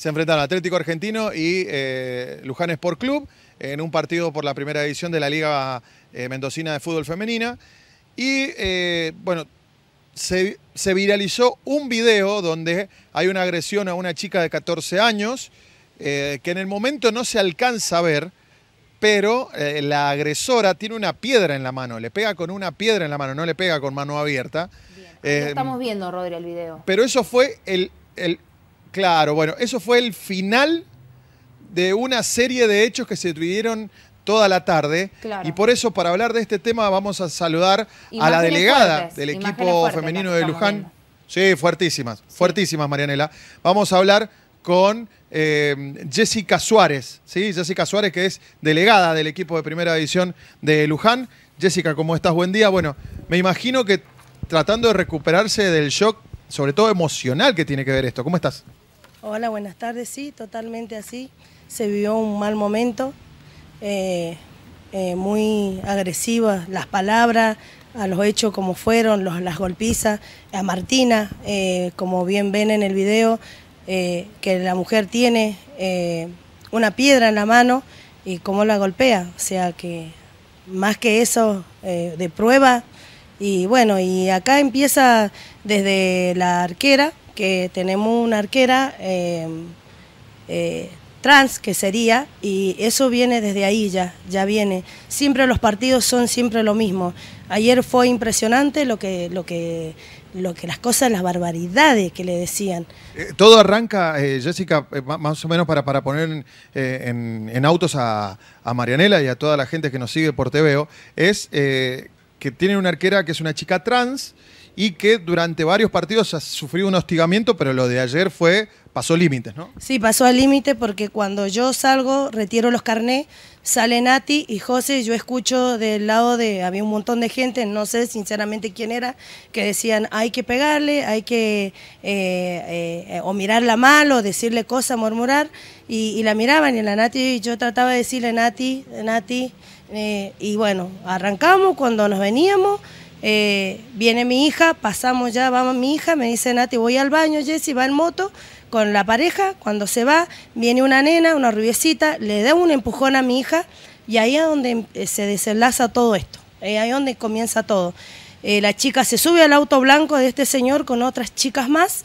se enfrentaron Atlético Argentino y eh, Luján Sport Club en un partido por la primera edición de la Liga eh, Mendocina de Fútbol Femenina. Y eh, bueno, se, viralizó un video donde hay una agresión a una chica de 14 años eh, que en el momento no se alcanza a ver, pero la agresora tiene una piedra en la mano, le pega con una piedra en la mano, no le pega con mano abierta. estamos viendo, Rodri, el video. Pero eso fue el Claro, bueno, eso fue el final de una serie de hechos que se tuvieron toda la tarde. Y por eso, para hablar de este tema, vamos a saludar a la delegada del equipo femenino de Luján. Sí, fuertísimas, fuertísimas, Marianela. Vamos a hablar con eh, Jessica Suárez, ¿sí? Jessica Suárez, que es delegada del equipo de primera edición de Luján. Jessica, ¿cómo estás? Buen día. Bueno, me imagino que tratando de recuperarse del shock, sobre todo emocional, que tiene que ver esto. ¿Cómo estás? Hola, buenas tardes. Sí, totalmente así. Se vivió un mal momento, eh, eh, muy agresiva las palabras, a los hechos como fueron, las golpizas, a Martina, eh, como bien ven en el video, que la mujer tiene una piedra en la mano y cómo la golpea, o sea que más que eso de prueba, y bueno, y acá empieza desde la arquera, que tenemos una arquera eh, eh, trans, que sería, y eso viene desde ahí ya, ya viene. Siempre los partidos son siempre lo mismo. Ayer fue impresionante lo que, lo que, lo que las cosas, las barbaridades que le decían. Eh, todo arranca, Jessica, más o menos para, para poner en, autos a, a, Marianela y a toda la gente que nos sigue por TVO, es que tiene una arquera que es una chica trans y que durante varios partidos ha sufrido un hostigamiento, pero lo de ayer fue, pasó límites, ¿no? Sí, pasó al límite porque cuando yo salgo, retiro los carnés, sale Nati y José, yo escucho del lado de, había un montón de gente, no sé sinceramente quién era, que decían, hay que pegarle, hay que, eh, eh, eh, o mirarla mal, o decirle cosas, murmurar, y, la miraban y la Nati, yo trataba de decirle, Nati, Nati, eh, y bueno, arrancamos cuando nos veníamos. Eh, viene mi hija, pasamos ya, vamos mi hija, me dice Nati, voy al baño, Jessy va en moto con la pareja, cuando se va, viene una nena, una rubiecita, le da un empujón a mi hija y ahí es donde eh, se desenlaza todo esto, ahí es donde comienza todo. la chica se sube al auto blanco de este señor con otras chicas más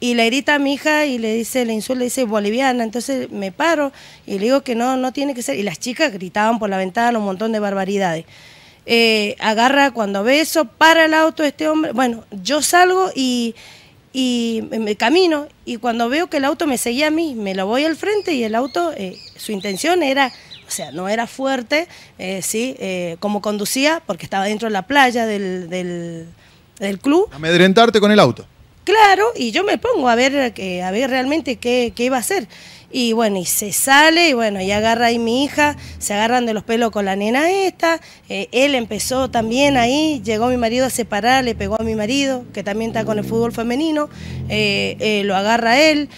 y le grita a mi hija y le dice, le insulta, le dice boliviana. Entonces me paro y le digo que no, no tiene que ser. Y las chicas gritaban por la ventana un montón de barbaridades. Eh, agarra cuando ve eso, para el auto este hombre. Bueno, yo salgo y, y me camino y cuando veo que el auto me seguía a mí, me lo voy al frente y el auto, eh, su intención era o sea, no era fuerte, eh, sí, como conducía, porque estaba dentro de la playa del, del, club. Amedrentarte con el auto. Claro, y yo me pongo a ver, eh, a ver realmente qué, iba a hacer. Y bueno, y se sale, y bueno, y agarra ahí mi hija, se agarran de los pelos con la nena esta, eh, él empezó también ahí, llegó mi marido a separar, le pegó a mi marido, que también está con el fútbol femenino, eh, lo agarra él.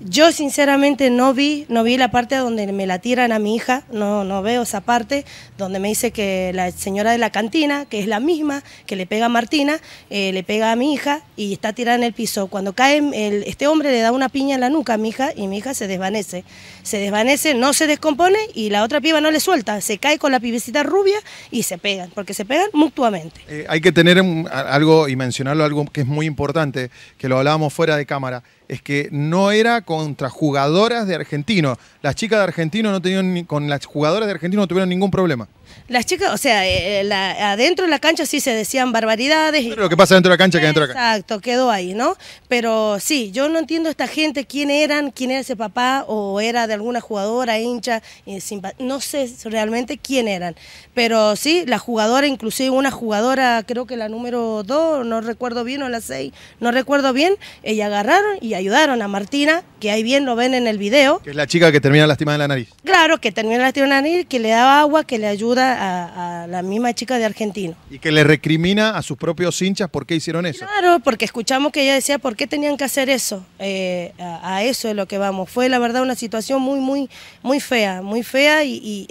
Yo sinceramente no vi, no vi la parte donde me la tiran a mi hija, no, no veo esa parte donde me dice que la señora de la cantina, que es la misma que le pega a Martina, eh, le pega a mi hija y está tirada en el piso. Cuando cae, este hombre le da una piña en la nuca a mi hija y mi hija se desvanece. Se desvanece, no se descompone y la otra piba no le suelta, se cae con la pibecita rubia y se pegan, porque se pegan mutuamente. Eh, hay que tener algo y mencionarlo, algo que es muy importante, que lo hablábamos fuera de cámara es que no era contra jugadoras de Argentino. Las chicas de Argentino no tenían, con las jugadoras de Argentino no tuvieron ningún problema. Las chicas, o sea, eh, eh, adentro de la cancha sí se decían barbaridades. Pero lo que pasa dentro de la cancha que dentro de Exacto, quedó ahí, ¿no? Pero sí, yo no entiendo esta gente, quién eran, quién era ese papá, o era de alguna jugadora, hincha, eh, no sé realmente quién eran. Pero sí, la jugadora, inclusive una jugadora, creo que la número 2, no recuerdo bien, o la 6, no recuerdo bien, ella agarraron y ayudaron a Martina, que ahí bien lo ven en el video. Que es la chica que termina lastimada en la nariz. Claro, que termina lastimada en la nariz, que le da agua, que le ayuda a, la misma chica de Argentino. Y que le recrimina a sus propios hinchas por qué hicieron eso. Claro, porque escuchamos que ella decía por qué tenían que hacer eso. Eh, a, eso es lo que vamos. Fue la verdad una situación muy, muy, muy fea, muy fea y,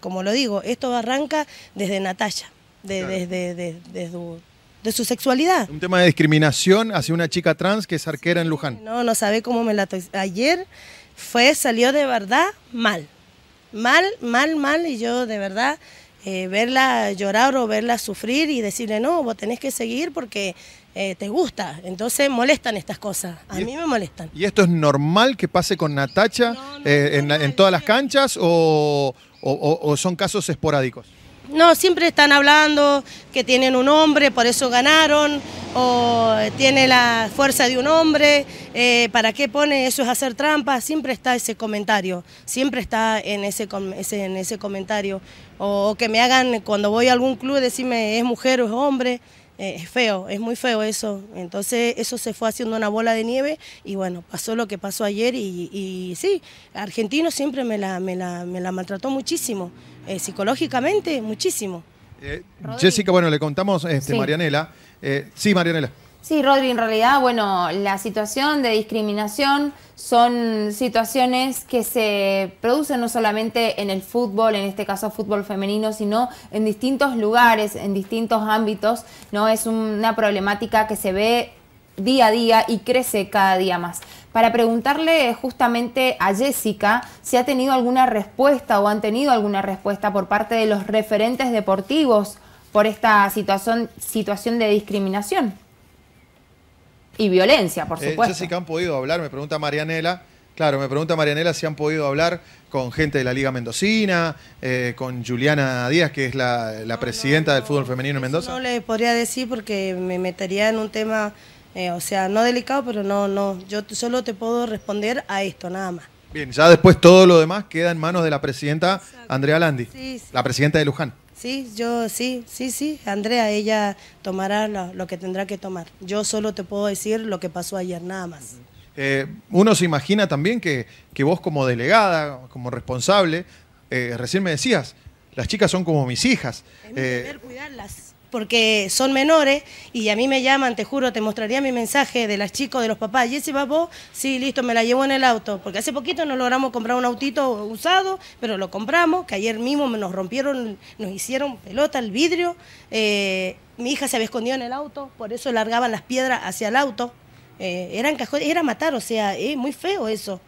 como lo digo, esto arranca desde Natalia, desde, de, su, sexualidad. Un tema de discriminación hacia una chica trans que es arquera en Luján. No, no sabe cómo me la... Ayer fue, salió de verdad mal mal, mal, mal, y yo de verdad eh, verla llorar o verla sufrir y decirle, no, vos tenés que seguir porque eh, te gusta. Entonces molestan estas cosas. A mí me molestan. ¿Y esto es normal que pase con Natacha eh, en, todas las canchas o son casos esporádicos? No, siempre están hablando que tienen un hombre, por eso ganaron, o tiene la fuerza de un hombre, eh, ¿para qué pone eso es hacer trampa? Siempre está ese comentario, siempre está en ese, en ese comentario. O, que me hagan, cuando voy a algún club, decirme es mujer o es hombre, eh, es feo, es muy feo eso. Entonces eso se fue haciendo una bola de nieve y bueno, pasó lo que pasó ayer y, y sí, argentino siempre me la maltrató muchísimo. Eh, psicológicamente muchísimo. Eh, Jessica, bueno, le contamos este, Marianela. Eh, sí, Marianela. Sí, Rodri, en realidad, bueno, la situación de discriminación son situaciones que se producen no solamente en el fútbol, en este caso fútbol femenino, sino en distintos lugares, en distintos ámbitos, ¿no? Es una problemática que se ve día a día y crece cada día más para preguntarle justamente a Jessica si ha tenido alguna respuesta o han tenido alguna respuesta por parte de los referentes deportivos por esta situación, situación de discriminación y violencia, por eh, supuesto. Jessica, ¿han podido hablar? Me pregunta Marianela. Claro, me pregunta Marianela si han podido hablar con gente de la Liga Mendocina, eh, con Juliana Díaz, que es la, presidenta del fútbol femenino en Mendoza. No le podría decir porque me metería en un tema eh, o sea, no delicado, pero no, no. Yo solo te puedo responder a esto, nada más. Bien, ya después todo lo demás queda en manos de la presidenta Andrea Landi, la presidenta de Luján. Sí, yo sí, sí, sí. Andrea, ella tomará lo, que tendrá que tomar. Yo solo te puedo decir lo que pasó ayer, nada más. Eh, uno se imagina también que, vos como delegada, como responsable, eh, recién me decías, las chicas son como mis hijas. Es mi deber cuidarlas porque son menores y a mí me llaman, te juro, te mostraría mi mensaje de las chicos, de los papás, y ese Sí, listo, me la llevo en el auto, porque hace poquito no logramos comprar un autito usado, pero lo compramos, que ayer mismo nos rompieron, nos hicieron pelota el vidrio, eh, mi hija se había escondido en el auto, por eso largaban las piedras hacia el auto, eh, eran cascotes, era matar, o sea, es muy feo eso.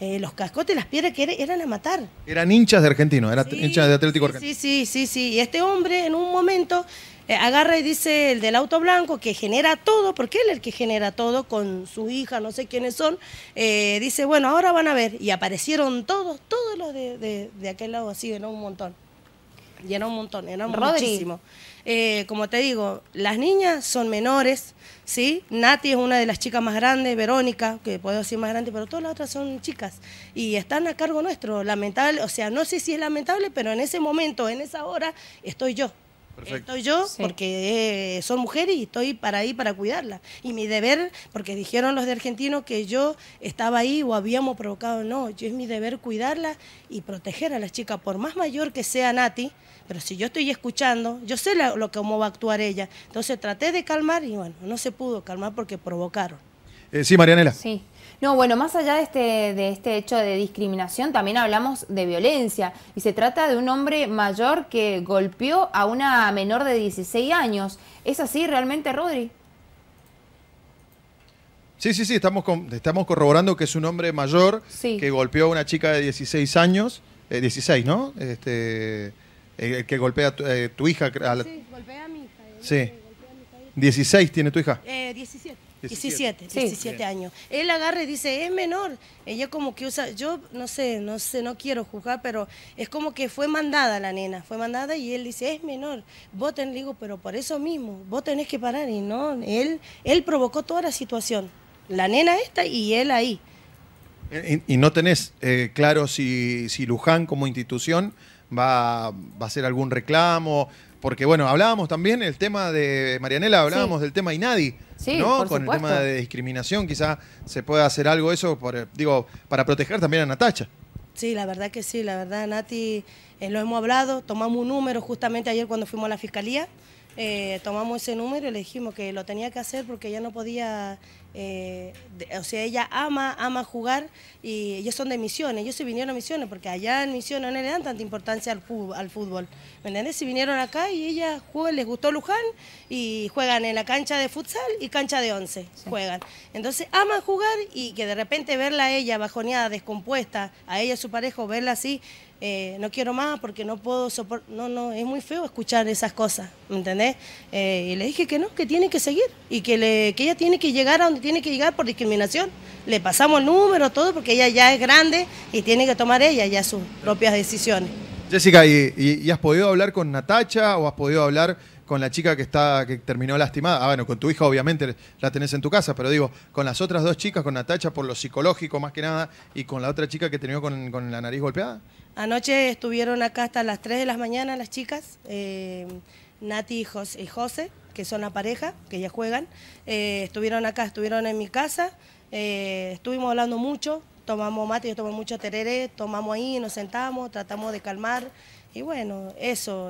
Eh, los cascotes, las piedras que eran a matar. Eran hinchas de argentino, eran hinchas de Atlético Argentino. Sí, sí, sí, sí. Y este hombre en un momento eh, agarra y dice el del auto blanco que genera todo, porque él es el que genera todo con su hija, no sé quiénes son, eh, dice, bueno, ahora van a ver. Y aparecieron todos, todos los de, aquel lado así, llenó un montón. Llenó un montón, llenó muchísimo. Eh, como te digo, las niñas son menores, ¿sí? Nati es una de las chicas más grandes, Verónica, que puedo decir más grande, pero todas las otras son chicas y están a cargo nuestro. Lamentable, o sea, no sé si es lamentable, pero en ese momento, en esa hora, estoy yo. Estoy yo porque eh, son mujeres y estoy para ahí para cuidarla. Y mi deber, porque dijeron los de argentinos que yo estaba ahí o habíamos provocado, no, yo es mi deber cuidarla y proteger a las chicas, por más mayor que sea Nati, pero si yo estoy escuchando, yo sé lo cómo va a actuar ella. Entonces traté de calmar y bueno, no se pudo calmar porque provocaron. Eh, sí, Marianela. Sí. No, bueno, más allá de este, de este hecho de discriminación, también hablamos de violencia. Y se trata de un hombre mayor que golpeó a una menor de 16 años. ¿Es así realmente, Rodri? Sí, sí, sí, estamos, estamos corroborando que es un hombre mayor que golpeó a una chica de 16 años, 16, eh, ¿no? Este, eh, el que golpea a tu, eh, hija. Sí, golpea a mi hija. sí. 16 tiene tu hija. 17. 17, 17 años. Él agarra y dice, es menor. Ella como que usa, yo no sé, no sé, no quiero juzgar, pero es como que fue mandada la nena, fue mandada y él dice, es menor, voten, le digo, pero por eso mismo, vos tenés que parar y no, él, él provocó toda la situación, la nena esta y él ahí. Eh, y, no tenés eh, claro si, si Luján como institución va, va a hacer algún reclamo, porque bueno, hablábamos también el tema de Marianela, hablábamos del tema INADI, ¿no? Con el tema de discriminación, quizá se pueda hacer algo eso, por, digo, para proteger también a Natacha. Sí, la verdad que sí, la verdad, Nati, eh, lo hemos hablado, tomamos un número justamente ayer cuando fuimos a la fiscalía, eh, tomamos ese número y le dijimos que lo tenía que hacer porque ya no podía eh, o sea, ella ama, ama jugar y ellos son de Misiones, ellos se vinieron a Misiones porque allá en Misiones no le dan tanta importancia al fútbol, al fútbol ¿me entiendes? Se vinieron acá y ella juega, les gustó Luján y juegan en la cancha de futsal y cancha de once, juegan. Entonces aman jugar y que de repente verla a ella bajoneada, descompuesta, a ella su pareja verla así, eh, no quiero más porque no puedo soportar, no, no, es muy feo escuchar esas cosas, ¿me entendés? Eh, y le dije que no, que tiene que seguir y que, ella tiene que llegar a donde tiene que llegar por discriminación. Le pasamos el número, todo, porque ella ya es grande y tiene que tomar ella ya sus propias decisiones. Jessica, ¿y, has podido hablar con Natacha o has podido hablar con la chica que está que terminó lastimada. Ah, bueno, con tu hija obviamente la tenés en tu casa, pero digo, con las otras dos chicas, con Natacha por lo psicológico más que nada y con la otra chica que terminó con la nariz golpeada. Anoche estuvieron acá hasta las 3 de la mañana las chicas, eh, Nati y José, que son la pareja, que ya juegan. Eh, estuvieron acá, estuvieron en mi casa, eh, estuvimos hablando mucho, tomamos mate, yo mucho tereré, tomamos ahí, nos sentamos, tratamos de calmar. Y bueno, eso,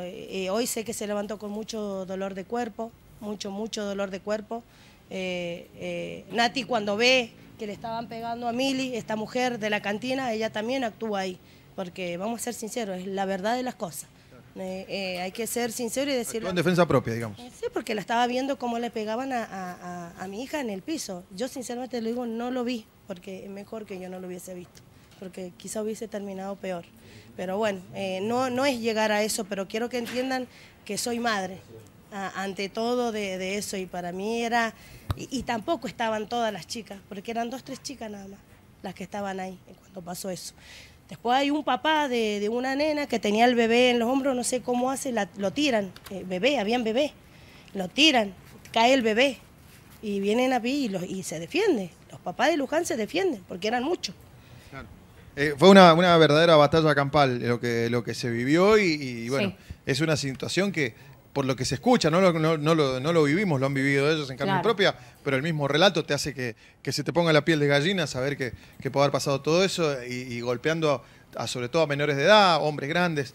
hoy sé que se levantó con mucho dolor de cuerpo, mucho, mucho dolor de cuerpo. Nati cuando ve que le estaban pegando a Mili, esta mujer de la cantina, ella también actúa ahí porque vamos a ser sinceros, es la verdad de las cosas. Eh, eh, hay que ser sincero y decirlo. Con defensa propia, digamos. Eh, sí, porque la estaba viendo cómo le pegaban a, mi hija en el piso. Yo sinceramente le digo, no lo vi, porque es mejor que yo no lo hubiese visto, porque quizá hubiese terminado peor. Pero bueno, no, no es llegar a eso, pero quiero que entiendan que soy madre, ante todo de, eso, y para mí era... Y, tampoco estaban todas las chicas, porque eran dos, tres chicas nada más las que estaban ahí en cuando pasó eso. Después hay un papá de, una nena que tenía el bebé en los hombros, no sé cómo hace, lo tiran, eh, bebé, habían bebé, lo tiran, cae el bebé y vienen a mí y, se defienden, Los papás de Luján se defienden porque eran muchos. Eh, fue una, verdadera batalla campal lo que, se vivió y, bueno, es una situación que por lo que se escucha, no lo, no, lo, vivimos, lo han vivido ellos en carne propia, pero el mismo relato te hace que, se te ponga la piel de gallina saber que, que puede haber pasado todo eso y, golpeando sobre todo a menores de edad, hombres grandes.